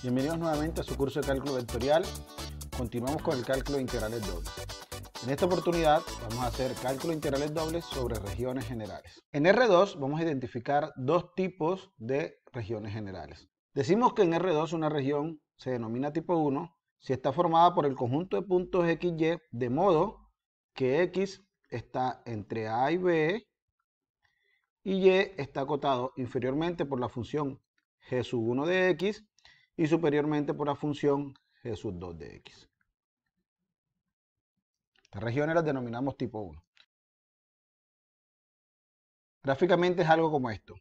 Bienvenidos nuevamente a su curso de cálculo vectorial. Continuamos con el cálculo de integrales dobles. En esta oportunidad vamos a hacer cálculo de integrales dobles sobre regiones generales. En R2 vamos a identificar dos tipos de regiones generales. Decimos que en R2 una región se denomina tipo 1 si está formada por el conjunto de puntos x, y, de modo que X está entre A y B y Y está acotado inferiormente por la función g sub 1 de X y superiormente por la función g 2 de x. Estas regiones las denominamos tipo 1. Gráficamente es algo como esto.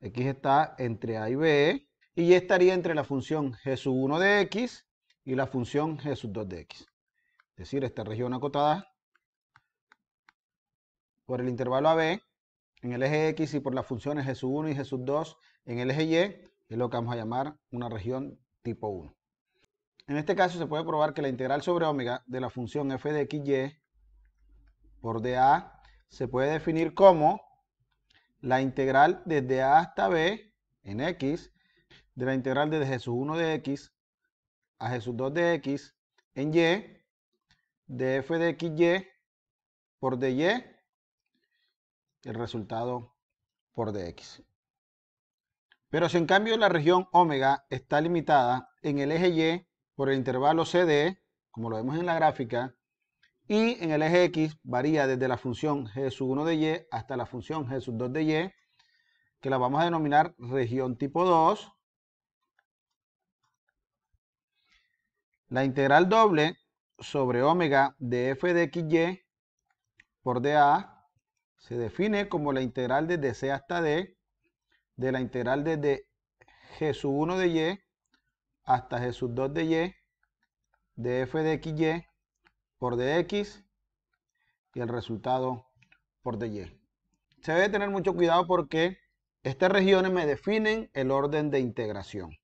x está entre a y b y y e estaría entre la función g 1 de x y la función g sub 2 de x. Es decir, esta región acotada por el intervalo a b en el eje x y por las funciones g 1 y g 2 en el eje y es lo que vamos a llamar una región tipo 1. En este caso se puede probar que la integral sobre omega de la función f de xy por dA se puede definir como la integral desde A hasta B en x de la integral desde Jesús 1 de x a Jesús 2 de x en y de f de xy por dy el resultado por dx. Pero si en cambio la región omega está limitada en el eje Y por el intervalo CD, como lo vemos en la gráfica, y en el eje X varía desde la función G sub 1 de Y hasta la función G sub 2 de Y, que la vamos a denominar región tipo 2. La integral doble sobre omega de f de xy por dA se define como la integral desde C hasta D de la integral desde Jesús 1 de y hasta Jesús 2 de y de f de xy por dx y el resultado por dy. Se debe tener mucho cuidado porque estas regiones me definen el orden de integración.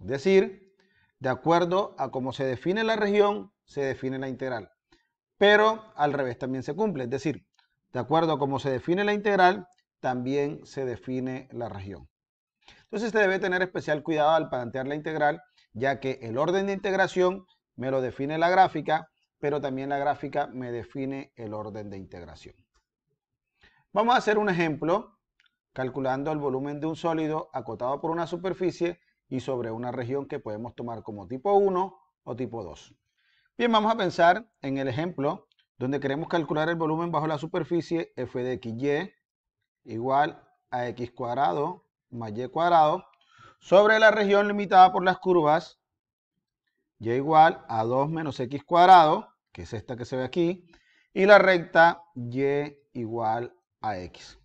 Es decir, de acuerdo a cómo se define la región, se define la integral. Pero al revés también se cumple. Es decir, de acuerdo a cómo se define la integral, también se define la región. Entonces se este debe tener especial cuidado al plantear la integral, ya que el orden de integración me lo define la gráfica, pero también la gráfica me define el orden de integración. Vamos a hacer un ejemplo calculando el volumen de un sólido acotado por una superficie y sobre una región que podemos tomar como tipo 1 o tipo 2. Bien, vamos a pensar en el ejemplo donde queremos calcular el volumen bajo la superficie f de xy igual a x cuadrado más y cuadrado sobre la región limitada por las curvas y igual a 2 menos x cuadrado, que es esta que se ve aquí, y la recta y igual a x.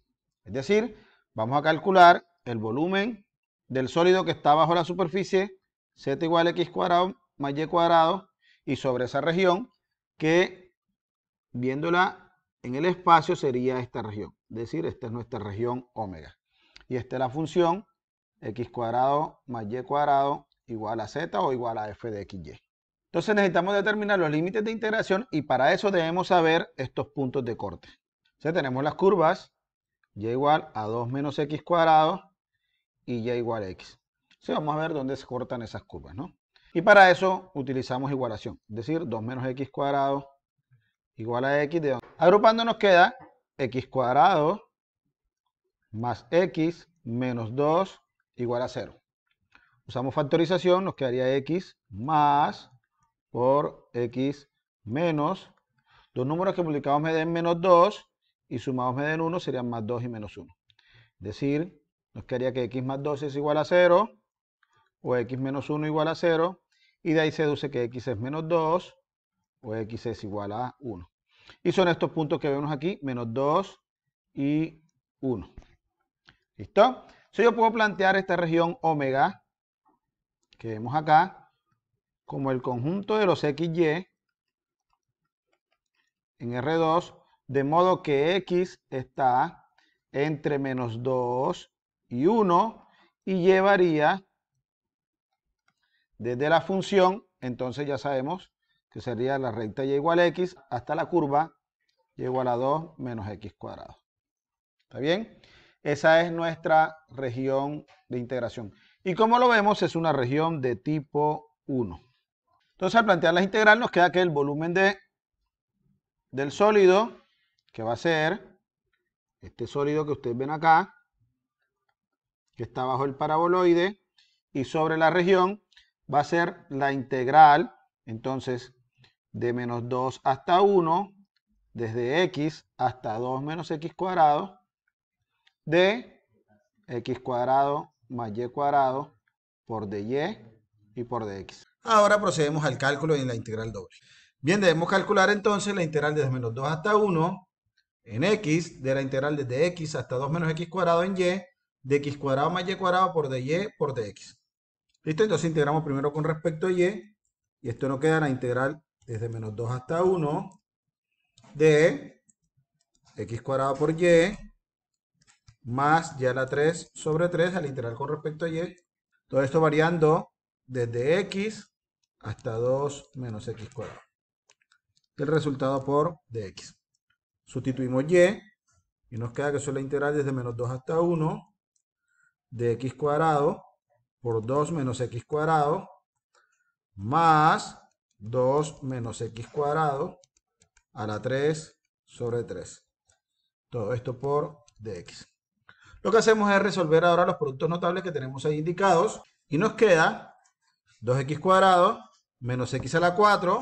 Es decir, vamos a calcular el volumen del sólido que está bajo la superficie, z igual a x cuadrado más y cuadrado, y sobre esa región, que viéndola en el espacio sería esta región decir esta es nuestra región omega. Y esta es la función x cuadrado más y cuadrado igual a z o igual a f de xy. Entonces necesitamos determinar los límites de integración y para eso debemos saber estos puntos de corte. O tenemos las curvas y igual a 2 menos x cuadrado y y igual a x. vamos a ver dónde se cortan esas curvas, ¿no? Y para eso utilizamos igualación, es decir, 2 menos x cuadrado igual a x. De Agrupando nos queda x cuadrado más x menos 2 igual a 0. Usamos factorización, nos quedaría x más por x menos. Dos números que multiplicados me den menos 2 y sumados me den 1 serían más 2 y menos 1. Es decir, nos quedaría que x más 2 es igual a 0 o x menos 1 igual a 0 y de ahí se deduce que x es menos 2 o x es igual a 1. Y son estos puntos que vemos aquí, menos 2 y 1. ¿Listo? Si yo puedo plantear esta región omega, que vemos acá, como el conjunto de los XY en R2, de modo que X está entre menos 2 y 1 y llevaría desde la función, entonces ya sabemos que sería la recta y igual a x, hasta la curva y igual a 2 menos x cuadrado. ¿Está bien? Esa es nuestra región de integración. Y como lo vemos, es una región de tipo 1. Entonces, al plantear la integral, nos queda que el volumen de, del sólido, que va a ser este sólido que ustedes ven acá, que está bajo el paraboloide, y sobre la región va a ser la integral, entonces, de menos 2 hasta 1, desde x hasta 2 menos x cuadrado, de x cuadrado más y cuadrado por dy y por dx. Ahora procedemos al cálculo en la integral doble. Bien, debemos calcular entonces la integral desde menos 2 hasta 1 en x, de la integral desde x hasta 2 menos x cuadrado en y, de x cuadrado más y cuadrado por dy por dx. ¿Listo? Entonces integramos primero con respecto a y, y esto nos queda la integral desde menos 2 hasta 1 de x cuadrado por y más ya la 3 sobre 3 al integral con respecto a y. Todo esto variando desde x hasta 2 menos x cuadrado. El resultado por dx. Sustituimos y y nos queda que eso es la integral desde menos 2 hasta 1 de x cuadrado por 2 menos x cuadrado más 2 menos x cuadrado a la 3 sobre 3. Todo esto por dx. Lo que hacemos es resolver ahora los productos notables que tenemos ahí indicados. Y nos queda 2x cuadrado menos x a la 4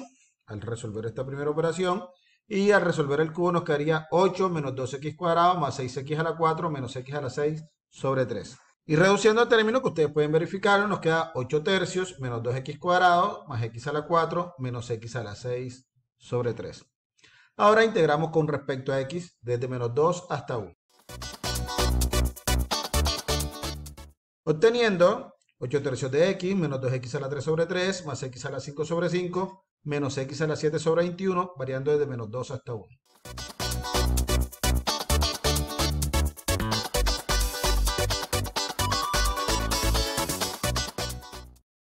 al resolver esta primera operación. Y al resolver el cubo nos quedaría 8 menos 2x cuadrado más 6x a la 4 menos x a la 6 sobre 3. Y reduciendo a término que ustedes pueden verificarlo, nos queda 8 tercios menos 2x cuadrado más x a la 4 menos x a la 6 sobre 3. Ahora integramos con respecto a x desde menos 2 hasta 1. Obteniendo 8 tercios de x menos 2x a la 3 sobre 3 más x a la 5 sobre 5 menos x a la 7 sobre 21 variando desde menos 2 hasta 1.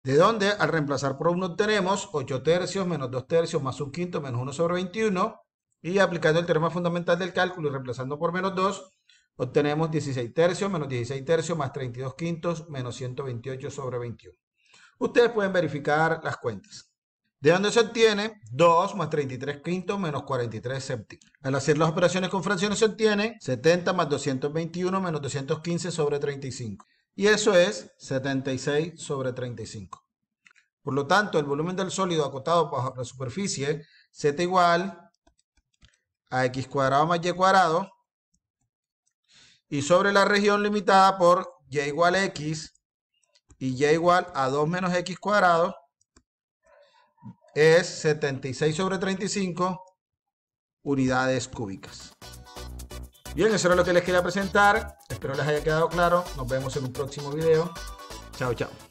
de donde al reemplazar por 1 obtenemos 8 tercios menos 2 tercios más 1 quinto menos 1 sobre 21 y aplicando el teorema fundamental del cálculo y reemplazando por menos 2 obtenemos 16 tercios menos 16 tercios más 32 quintos menos 128 sobre 21. Ustedes pueden verificar las cuentas. ¿De dónde se obtiene? 2 más 33 quintos menos 43 séptimos. Al hacer las operaciones con fracciones se obtiene 70 más 221 menos 215 sobre 35 y eso es 76 sobre 35. Por lo tanto, el volumen del sólido acotado bajo la superficie z igual a x cuadrado más y cuadrado y sobre la región limitada por y igual a x y y igual a 2 menos x cuadrado es 76 sobre 35 unidades cúbicas. Bien, eso era lo que les quería presentar. Espero les haya quedado claro. Nos vemos en un próximo video. Chao, chao.